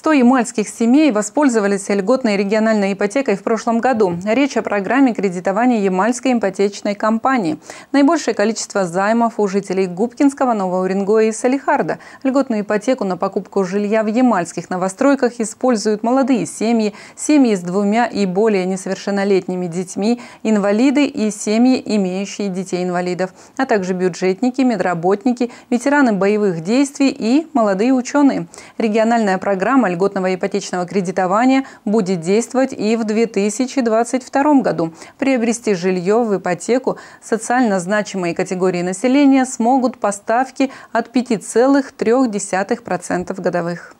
100 ямальских семей воспользовались льготной региональной ипотекой в прошлом году. Речь о программе кредитования ямальской ипотечной компании. Наибольшее количество займов у жителей Губкинского, Нового Уренгоя и Салихарда. Льготную ипотеку на покупку жилья в ямальских новостройках используют молодые семьи, семьи с двумя и более несовершеннолетними детьми, инвалиды и семьи, имеющие детей-инвалидов, а также бюджетники, медработники, ветераны боевых действий и молодые ученые. Региональная программа льготного ипотечного кредитования будет действовать и в 2022 году. Приобрести жилье в ипотеку социально значимые категории населения смогут по ставке от 5,3% годовых.